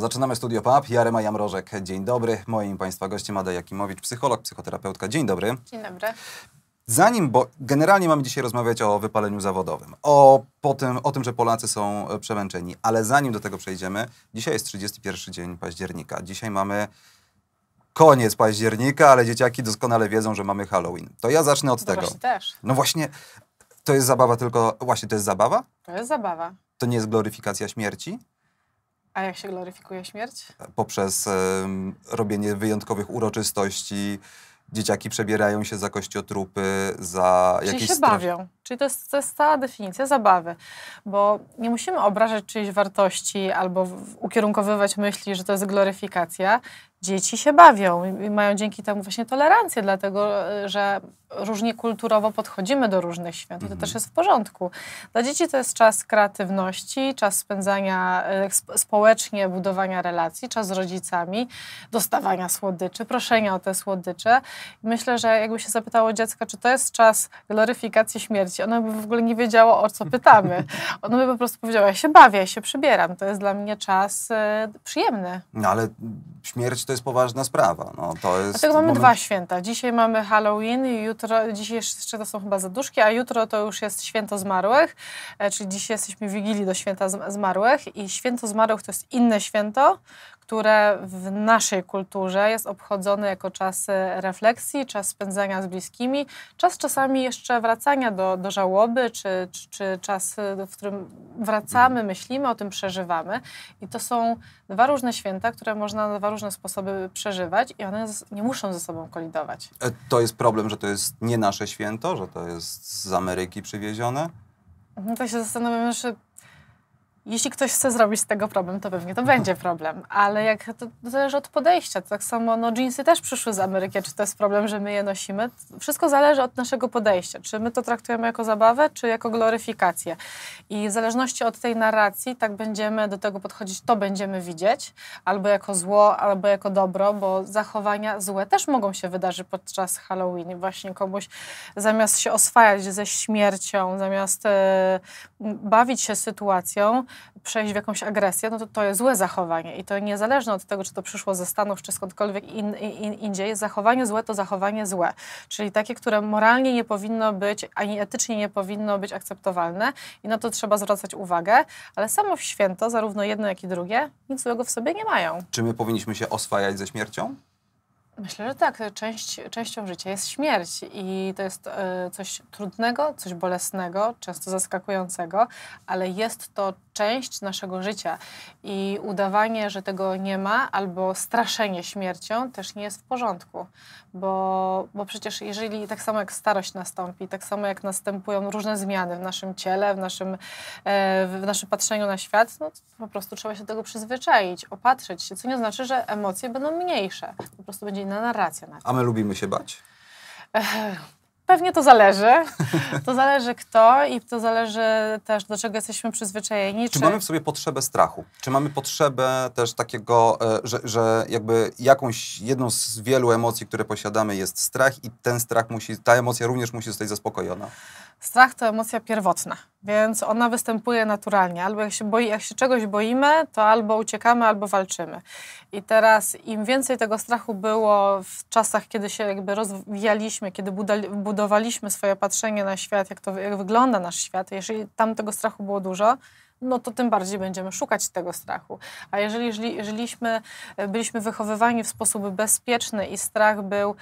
Zaczynamy Studio PAP. Jarema Jamrożek, dzień dobry. Moim Państwa gościem Ada Jakimowicz, psycholog, psychoterapeutka. Dzień dobry. Dzień dobry. Zanim, bo generalnie mamy dzisiaj rozmawiać o wypaleniu zawodowym, o, po tym, o tym, że Polacy są e, przemęczeni, ale zanim do tego przejdziemy, dzisiaj jest 31 dzień października. Dzisiaj mamy koniec października, ale dzieciaki doskonale wiedzą, że mamy Halloween. To ja zacznę od Dorośli no tego. też. No właśnie, to jest zabawa tylko... Właśnie, to jest zabawa? To jest zabawa. To nie jest gloryfikacja śmierci? A jak się gloryfikuje śmierć? Poprzez robienie wyjątkowych uroczystości. Dzieciaki przebierają się za kościotrupy, za Czyli jakieś... się bawią. Czyli to jest, to jest cała definicja zabawy, bo nie musimy obrażać czyjejś wartości albo ukierunkowywać myśli, że to jest gloryfikacja. Dzieci się bawią i mają dzięki temu właśnie tolerancję, dlatego e, że różnie kulturowo podchodzimy do różnych świąt i to też mhm. jest w porządku. Dla dzieci to jest czas kreatywności, czas spędzania e, społecznie, budowania relacji, czas z rodzicami, dostawania słodyczy, proszenia o te słodycze. Myślę, że jakby się zapytało dziecka, czy to jest czas gloryfikacji śmierci, dzieci. Ona by w ogóle nie wiedziała, o co pytamy. Ona by po prostu powiedziała, ja się bawię, ja się przybieram. To jest dla mnie czas e, przyjemny. No ale śmierć to jest poważna sprawa. No, to jest Dlatego mamy moment... dwa święta. Dzisiaj mamy Halloween i jutro, dzisiaj jeszcze to są chyba zaduszki, a jutro to już jest święto zmarłych, e, czyli dzisiaj jesteśmy w Wigilii do święta zmarłych i święto zmarłych to jest inne święto, które w naszej kulturze jest obchodzone jako czas refleksji, czas spędzania z bliskimi, czas czasami jeszcze wracania do, do żałoby, czy, czy, czy czas, w którym wracamy, mhm. myślimy o tym, przeżywamy. I to są dwa różne święta, które można na dwa różne sposoby przeżywać i one nie muszą ze sobą kolidować. E, to jest problem, że to jest nie nasze święto, że to jest z Ameryki przywiezione? No mhm, to tak się zastanawiam, że jeśli ktoś chce zrobić z tego problem, to pewnie to będzie problem, ale jak to, to zależy od podejścia. Tak samo no, jeansy też przyszły z Ameryki, czy to jest problem, że my je nosimy. Wszystko zależy od naszego podejścia. Czy my to traktujemy jako zabawę, czy jako gloryfikację. I w zależności od tej narracji, tak będziemy do tego podchodzić, to będziemy widzieć, albo jako zło, albo jako dobro, bo zachowania złe też mogą się wydarzyć podczas Halloween. właśnie komuś zamiast się oswajać ze śmiercią, zamiast e, bawić się sytuacją, przejść w jakąś agresję, no to to jest złe zachowanie. I to niezależnie od tego, czy to przyszło ze Stanów, czy skądkolwiek in, in, indziej, zachowanie złe to zachowanie złe. Czyli takie, które moralnie nie powinno być, ani etycznie nie powinno być akceptowalne i na to trzeba zwracać uwagę. Ale samo w święto, zarówno jedno, jak i drugie, nic złego w sobie nie mają. Czy my powinniśmy się oswajać ze śmiercią? Myślę, że tak. Część, częścią życia jest śmierć i to jest e, coś trudnego, coś bolesnego, często zaskakującego, ale jest to część naszego życia i udawanie, że tego nie ma, albo straszenie śmiercią też nie jest w porządku, bo, bo przecież jeżeli tak samo jak starość nastąpi, tak samo jak następują różne zmiany w naszym ciele, w naszym, e, w naszym patrzeniu na świat, no po prostu trzeba się do tego przyzwyczaić, opatrzyć się, co nie znaczy, że emocje będą mniejsze, po prostu będzie inna narracja. Na A my lubimy się bać? Pewnie to zależy. To zależy kto i to zależy też, do czego jesteśmy przyzwyczajeni. Czy, czy... mamy w sobie potrzebę strachu? Czy mamy potrzebę też takiego, e, że, że jakby jakąś, jedną z wielu emocji, które posiadamy jest strach i ten strach musi, ta emocja również musi zostać zaspokojona? Strach to emocja pierwotna, więc ona występuje naturalnie. Albo jak się, boi, jak się czegoś boimy, to albo uciekamy, albo walczymy. I teraz im więcej tego strachu było w czasach, kiedy się jakby rozwijaliśmy, kiedy budowaliśmy swoje patrzenie na świat, jak to jak wygląda nasz świat, jeżeli tam tego strachu było dużo, no to tym bardziej będziemy szukać tego strachu. A jeżeli jeżeli e, byliśmy wychowywani w sposób bezpieczny i strach był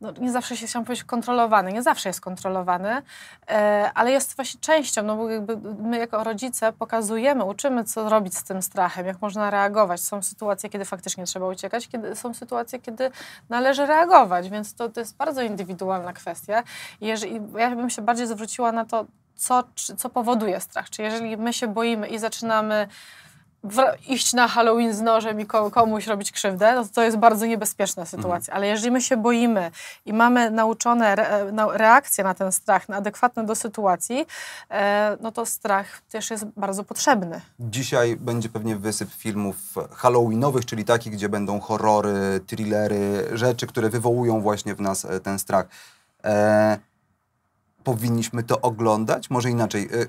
no, nie zawsze się chciałam powiedzieć kontrolowany, nie zawsze jest kontrolowany, e, ale jest właśnie częścią, no bo jakby my jako rodzice pokazujemy, uczymy, co robić z tym strachem, jak można reagować. Są sytuacje, kiedy faktycznie trzeba uciekać, kiedy są sytuacje, kiedy należy reagować, więc to, to jest bardzo indywidualna kwestia. I jeżeli, ja bym się bardziej zwróciła na to, co, co powoduje strach. Czy jeżeli my się boimy i zaczynamy iść na Halloween z nożem i komuś robić krzywdę, no to jest bardzo niebezpieczna mhm. sytuacja. Mhm. Ale jeżeli my się boimy i mamy nauczone re, reakcje na ten strach, na adekwatne do sytuacji, e, no to strach też jest bardzo potrzebny. Dzisiaj będzie pewnie wysyp filmów halloweenowych, czyli takich, gdzie będą horrory, thrillery, rzeczy, które wywołują właśnie w nas e, ten strach. E powinniśmy to oglądać? Może inaczej, y,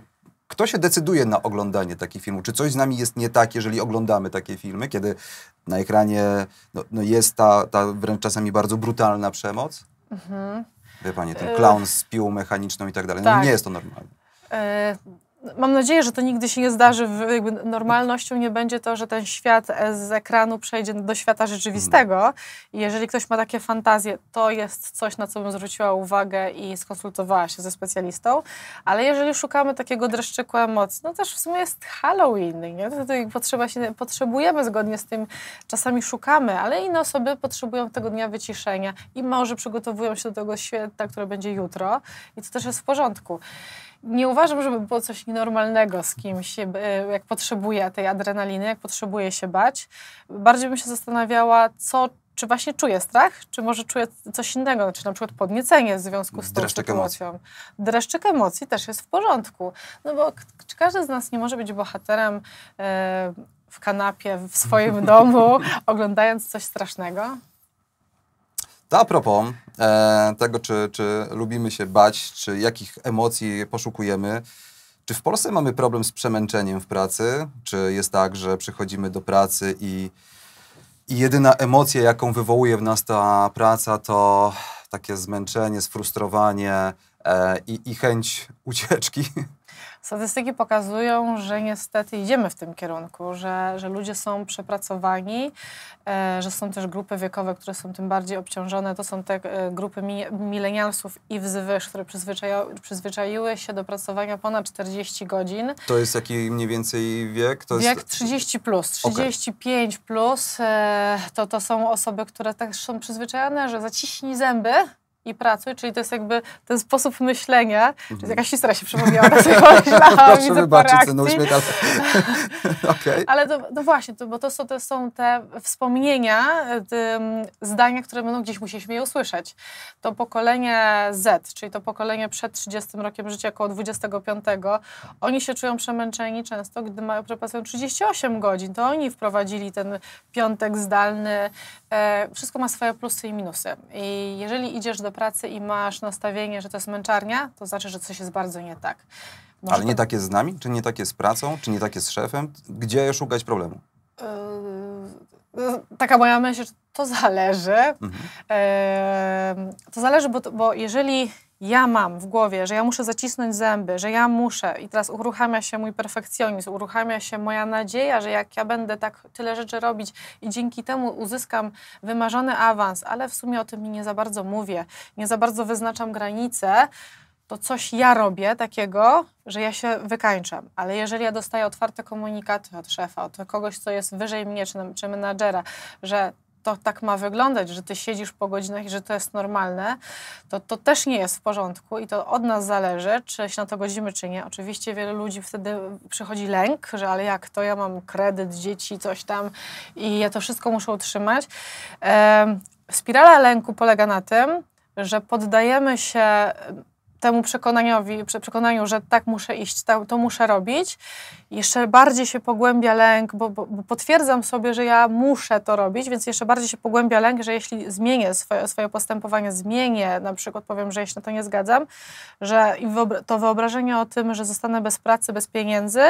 kto się decyduje na oglądanie takich filmów? Czy coś z nami jest nie tak, jeżeli oglądamy takie filmy, kiedy na ekranie no, no jest ta, ta wręcz czasami bardzo brutalna przemoc? Mhm. Wie pani, ten y, clown z piłą mechaniczną i tak dalej. No tak. nie jest to normalne. Y, mam nadzieję, że to nigdy się nie zdarzy. Jakby normalnością nie będzie to, że ten świat e, z ekranu przejdzie do świata rzeczywistego. I jeżeli ktoś ma takie fantazje, to jest coś, na co bym zwróciła uwagę i skonsultowała się ze specjalistą. Ale jeżeli szukamy takiego dreszczyku emocji, no też w sumie jest Halloween, nie? Tutaj potrzeba się, potrzebujemy zgodnie z tym, czasami szukamy, ale inne osoby potrzebują tego dnia wyciszenia i może przygotowują się do tego święta, które będzie jutro i to też jest w porządku nie uważam, żeby było coś nienormalnego z kimś, e, jak potrzebuje tej adrenaliny, jak potrzebuje się bać. Bardziej bym się zastanawiała, co czy właśnie czuję strach, czy może czuję coś innego, znaczy na przykład podniecenie w związku z tą Dreszczyk sytuacją. Emocji. Dreszczyk emocji też jest w porządku, no bo czy każdy z nas nie może być bohaterem e, w kanapie w swoim domu, oglądając coś strasznego? To a propos e, tego, czy, czy lubimy się bać, czy jakich emocji poszukujemy, czy w Polsce mamy problem z przemęczeniem w pracy? Czy jest tak, że przychodzimy do pracy i, i jedyna emocja, jaką wywołuje w nas ta praca, to takie zmęczenie, sfrustrowanie e, i, i chęć ucieczki? Statystyki pokazują, że niestety idziemy w tym kierunku, że, że ludzie są przepracowani, e, że są też grupy wiekowe, które są tym bardziej obciążone. To są te e, grupy milenialsów i wzwyż, które przyzwyczaiły się do pracowania ponad 40 godzin. To jest jaki mniej więcej wiek? To wiek jest... 30 plus, 35 okay. plus. E, to, to są osoby, które też są przyzwyczajone, że zaciśnij zęby, i pracuj, czyli to jest jakby ten sposób myślenia, mhm. czyli jakaś historia się przypomniała, tak sobie wybaczyć ten uśmiech, ale... okay. ale to, no właśnie, to, bo to są, to są te wspomnienia, te mm, zdania, które będą gdzieś musieliśmy je usłyszeć. To pokolenie Z, czyli to pokolenie przed 30 rokiem życia, około 25, oni się czują przemęczeni często, gdy mają, pracują 38 godzin, to oni wprowadzili ten piątek zdalny. E, wszystko ma swoje plusy i minusy. I jeżeli idziesz do pracy i masz nastawienie, że to jest męczarnia, to znaczy, że coś jest bardzo nie tak. Może Ale nie to... tak jest z nami? Czy nie tak jest z pracą? Czy nie tak jest z szefem? Gdzie szukać problemu? Yy, taka moja myśl, że to zależy. Mhm. Yy, to zależy, bo, bo jeżeli ja mam w głowie, że ja muszę zacisnąć zęby, że ja muszę i teraz uruchamia się mój perfekcjonizm, uruchamia się moja nadzieja, że jak ja będę tak tyle rzeczy robić i dzięki temu uzyskam wymarzony awans, ale w sumie o tym mi nie za bardzo mówię, nie za bardzo wyznaczam granice, to coś ja robię takiego, że ja się wykańczam. Ale jeżeli ja dostaję otwarte komunikaty od szefa, od kogoś, co jest wyżej mnie, czy, menadżera, że to tak ma wyglądać, że ty siedzisz po godzinach i że to jest normalne, to to też nie jest w porządku i to od nas zależy, czy się na to godzimy, czy nie. Oczywiście wiele ludzi wtedy przychodzi lęk, że ale jak to, ja mam kredyt, dzieci, coś tam i ja to wszystko muszę utrzymać. Spirala lęku polega na tym, że poddajemy się temu przekonaniowi, przekonaniu, że tak muszę iść, to, to muszę robić, jeszcze bardziej się pogłębia lęk, bo, bo, bo, potwierdzam sobie, że ja muszę to robić, więc jeszcze bardziej się pogłębia lęk, że jeśli zmienię swoje, swoje postępowanie, zmienię, na przykład powiem, że ja się na to nie zgadzam, że to wyobrażenie o tym, że zostanę bez pracy, bez pieniędzy,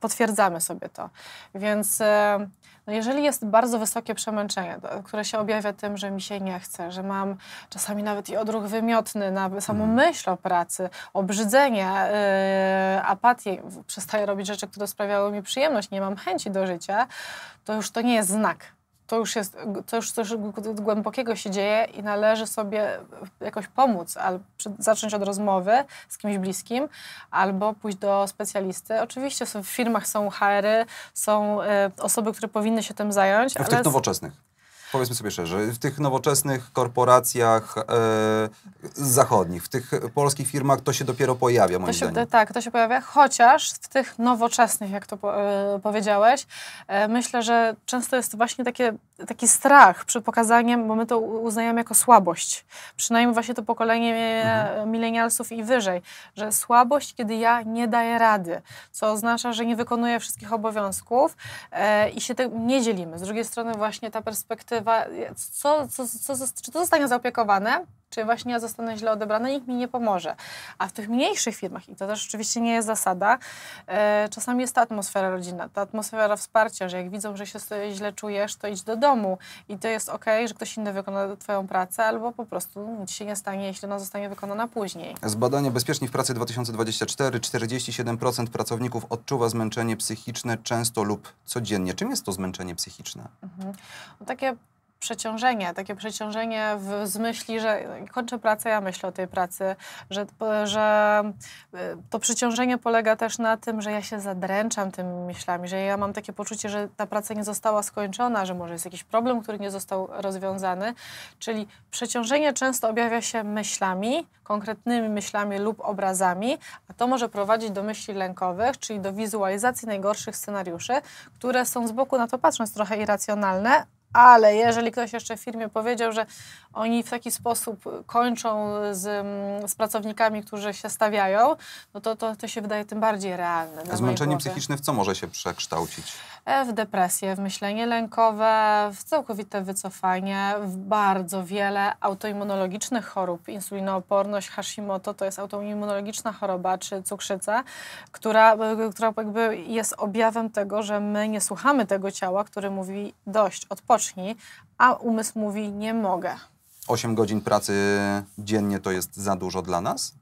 potwierdzamy sobie to. Więc e, no jeżeli jest bardzo wysokie przemęczenie, które się objawia tym, że mi się nie chce, że mam czasami nawet i odruch wymiotny na samą mm. myśl, myśl o pracy, obrzydzenie, yy, apatię, przestaję robić rzeczy, które sprawiały mi przyjemność, nie mam chęci do życia, to już to nie jest znak. To już jest to już coś głębokiego się dzieje i należy sobie jakoś pomóc, albo zacząć od rozmowy z kimś bliskim, albo pójść do specjalisty. Oczywiście w firmach są HR-y, są y, osoby, które powinny się tym zająć. A w tych nowoczesnych? powiedzmy sobie szczerze, w tych nowoczesnych korporacjach e, zachodnich, w tych polskich firmach to się dopiero pojawia, moim to się, zdaniem. Tak, to się pojawia, chociaż w tych nowoczesnych, jak to e, powiedziałeś, e, myślę, że często jest właśnie takie, taki strach przed pokazaniem, bo my to uznajemy jako słabość. Przynajmniej właśnie to pokolenie mhm. E, milenialsów i wyżej, że słabość, kiedy ja nie daję rady, co oznacza, że nie wykonuję wszystkich obowiązków e, i się tym nie dzielimy. Z drugiej strony właśnie ta perspektywa co, co, co, czy to zostanie zaopiekowane, czy właśnie ja zostanę źle odebrana, nikt mi nie pomoże. A w tych mniejszych firmach, i to też oczywiście nie jest zasada, e, czasami jest ta atmosfera rodzinna, ta atmosfera wsparcia, że jak widzą, że się źle czujesz, to idź do domu i to jest ok, że ktoś inny wykona twoją pracę, albo po prostu nic się nie stanie, jeśli ona zostanie wykonana później. Z badania Bezpieczni w pracy 2024 47% pracowników odczuwa zmęczenie psychiczne często lub codziennie. Czym jest to zmęczenie psychiczne? Mhm. No, takie przeciążenie, takie przeciążenie w, z myśli, że kończę pracę, ja myślę o tej pracy, że, że y, to przeciążenie polega też na tym, że ja się zadręczam tymi myślami, że ja mam takie poczucie, że ta praca nie została skończona, że może jest jakiś problem, który nie został rozwiązany, czyli przeciążenie często objawia się myślami, konkretnymi myślami lub obrazami, a to może prowadzić do myśli lękowych, czyli do wizualizacji najgorszych scenariuszy, które są z boku na to patrząc trochę irracjonalne, ale jeżeli ktoś jeszcze w firmie powiedział, że oni w taki sposób kończą z, mm, z pracownikami, którzy się stawiają, no to, to, to się wydaje tym bardziej realne. A zmęczenie psychiczne w co może się przekształcić? E, w depresję, w myślenie lękowe, w całkowite wycofanie, w bardzo wiele autoimmunologicznych chorób. Insulinooporność, Hashimoto to jest autoimmunologiczna choroba, czy cukrzyca, która, e, która jakby jest objawem tego, że my nie słuchamy tego ciała, który mówi dość, odpocznij a umysł mówi nie mogę. 8 godzin pracy dziennie to jest za dużo dla nas?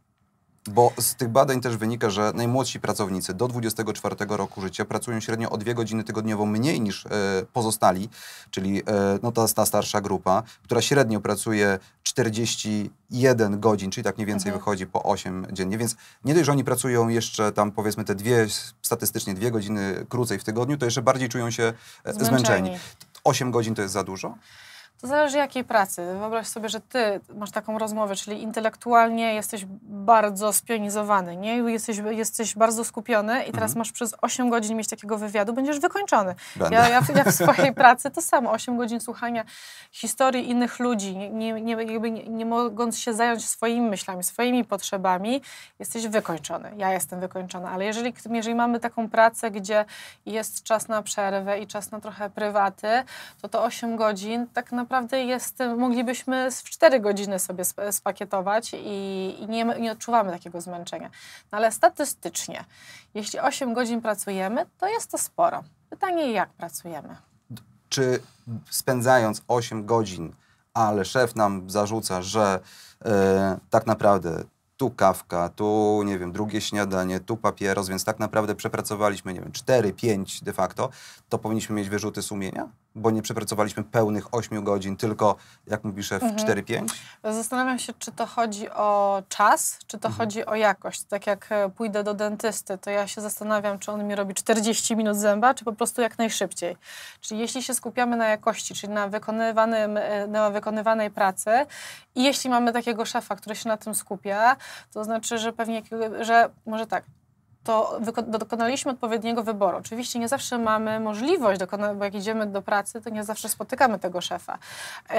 Bo z tych badań też wynika, że najmłodsi pracownicy do 24 roku życia pracują średnio o dwie godziny tygodniowo mniej niż e, pozostali, czyli e, no ta, ta starsza grupa, która średnio pracuje 41 godzin, czyli tak mniej więcej mhm. wychodzi po 8 dziennie. Więc nie dość, że oni pracują jeszcze tam powiedzmy te dwie, statystycznie dwie godziny krócej w tygodniu, to jeszcze bardziej czują się e, zmęczeni. zmęczeni. 8 godzin to jest za dużo? To zależy jakiej pracy. Wyobraź sobie, że ty masz taką rozmowę, czyli intelektualnie jesteś bardzo spionizowany, nie? Jesteś, jesteś bardzo skupiony i teraz mhm. masz przez 8 godzin mieć takiego wywiadu, będziesz wykończony. Ja, ja, ja, w swojej pracy to samo, 8 godzin słuchania historii innych ludzi, nie, nie, nie, nie, mogąc się zająć swoimi myślami, swoimi potrzebami, jesteś wykończony. Ja jestem wykończona, ale jeżeli, jeżeli mamy taką pracę, gdzie jest czas na przerwę i czas na trochę prywaty, to to 8 godzin tak naprawdę naprawdę jest, moglibyśmy w 4 godziny sobie spakietować i, i nie, nie, odczuwamy takiego zmęczenia. No ale statystycznie, jeśli 8 godzin pracujemy, to jest to sporo. Pytanie, jak pracujemy? Czy spędzając 8 godzin, ale szef nam zarzuca, że e, tak naprawdę tu kawka, tu, nie wiem, drugie śniadanie, tu papieros, więc tak naprawdę przepracowaliśmy, nie wiem, 4, 5 de facto, to powinniśmy mieć wyrzuty sumienia? bo nie przepracowaliśmy pełnych 8 godzin, tylko, jak mówisz, w mhm. 4-5? No, zastanawiam się, czy to chodzi o czas, czy to mhm. chodzi o jakość. Tak jak e, pójdę do dentysty, to ja się zastanawiam, czy on mi robi 40 minut zęba, czy po prostu jak najszybciej. Czyli jeśli się skupiamy na jakości, czyli na, wykonywanym, e, na wykonywanej pracy i jeśli mamy takiego szefa, który się na tym skupia, to znaczy, że pewnie, że może tak, to dokonaliśmy odpowiedniego wyboru. Oczywiście nie zawsze mamy możliwość, bo jak idziemy do pracy, to nie zawsze spotykamy tego szefa.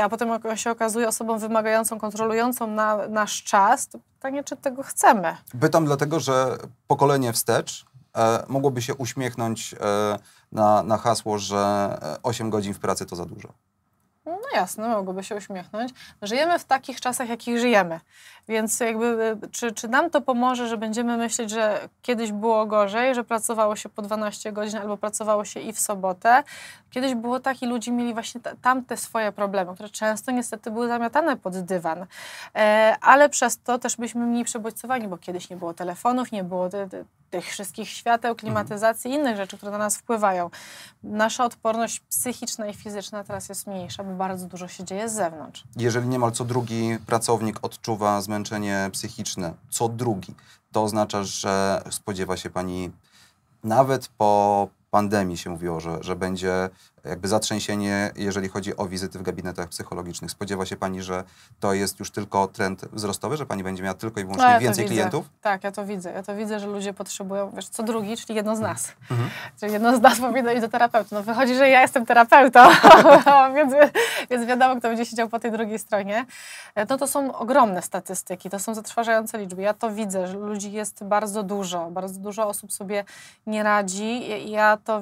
A potem się okazuje osobą wymagającą, kontrolującą na nasz czas. To pytanie, czy tego chcemy. Pytam dlatego, że pokolenie wstecz e, mogłoby się uśmiechnąć e, na, na hasło, że 8 e, godzin w pracy to za dużo. No jasne, mogłoby się uśmiechnąć. Żyjemy w takich czasach, jakich żyjemy. Więc jakby, e, czy, czy nam to pomoże, że będziemy myśleć, że kiedyś było gorzej, że pracowało się po 12 godzin albo pracowało się i w sobotę? Kiedyś było tak i ludzie mieli właśnie tamte swoje problemy, które często niestety były zamiatane pod dywan. E, ale przez to też byśmy mniej przebodźcowani, bo kiedyś nie było telefonów, nie było tych wszystkich świateł, mhm. klimatyzacji i innych rzeczy, które na nas wpływają nasza odporność psychiczna i fizyczna teraz jest mniejsza, bo bardzo dużo się dzieje z zewnątrz. Jeżeli niemal co drugi pracownik odczuwa zmęczenie psychiczne, co drugi, to oznacza, że spodziewa się pani nawet po pandemii się mówiło, że, że będzie jakby zatrzęsienie, jeżeli chodzi o wizyty w gabinetach psychologicznych. Spodziewa się Pani, że to jest już tylko trend wzrostowy, że Pani będzie miała tylko i wyłącznie no, ja więcej klientów? Tak, ja to widzę. Ja to widzę, że ludzie potrzebują, wiesz, co drugi, czyli jedno z nas. Mhm. Czyli jedno z nas powinno iść do terapeuty. No wychodzi, że ja jestem terapeutą, więc, więc wiadomo, kto będzie siedział po tej drugiej stronie. E, no to są ogromne statystyki, to są zatrważające liczby. Ja to widzę, że ludzi jest bardzo dużo, bardzo dużo osób sobie nie radzi. Ja to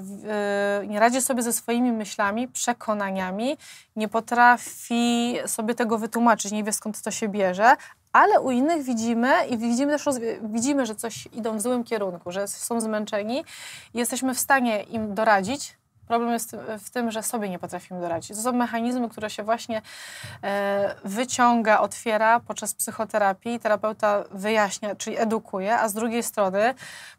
yy, nie radzi sobie ze swoimi myślami, przekonaniami, nie potrafi sobie tego wytłumaczyć, nie wie skąd to się bierze, ale u innych widzimy i widzimy też, widzimy, że coś idą w złym kierunku, że są zmęczeni. Jesteśmy w stanie im doradzić, Problem jest w tym, że sobie nie potrafimy doradzić. To są mechanizmy, które się właśnie e, wyciąga, otwiera podczas psychoterapii. Terapeuta wyjaśnia, czyli edukuje, a z drugiej strony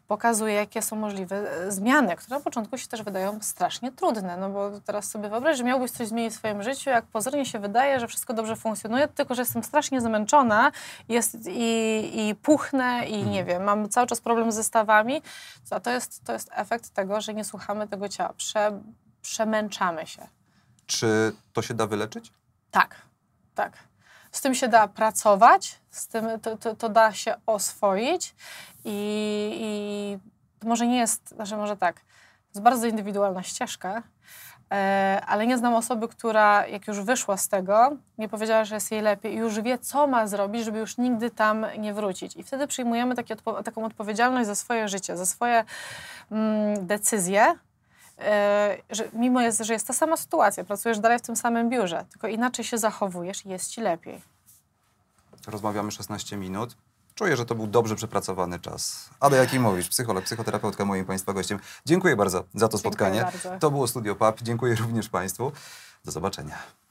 pokazuje, jakie są możliwe e, zmiany, które na początku się też wydają strasznie trudne. No bo teraz sobie wyobraź, że miałbyś coś zmienić w swoim życiu, jak pozornie się wydaje, że wszystko dobrze funkcjonuje, tylko że jestem strasznie zmęczona jest i, i puchnę i mhm. nie wiem, mam cały czas problem ze stawami. A to jest, to jest efekt tego, że nie słuchamy tego ciała. Prze przemęczamy się. Czy to się da wyleczyć? Tak, tak. Z tym się da pracować, z tym to, to, to da się oswoić i, i może nie jest, znaczy może tak, jest bardzo indywidualna ścieżka, e, ale nie znam osoby, która jak już wyszła z tego, nie powiedziała, że jest jej lepiej i już wie, co ma zrobić, żeby już nigdy tam nie wrócić. I wtedy przyjmujemy takie, taką odpowiedzialność za swoje życie, za swoje mm, decyzje, E, że mimo, jest, że jest ta sama sytuacja, pracujesz dalej w tym samym biurze, tylko inaczej się zachowujesz i jest ci lepiej. Rozmawiamy 16 minut. Czuję, że to był dobrze przepracowany czas. A do jakiej mówisz? Psycholog, psychoterapeutka moim Państwa gościem. Dziękuję bardzo za to Dziękuję spotkanie. Bardzo. To było Studio PAP. Dziękuję również Państwu. Do zobaczenia.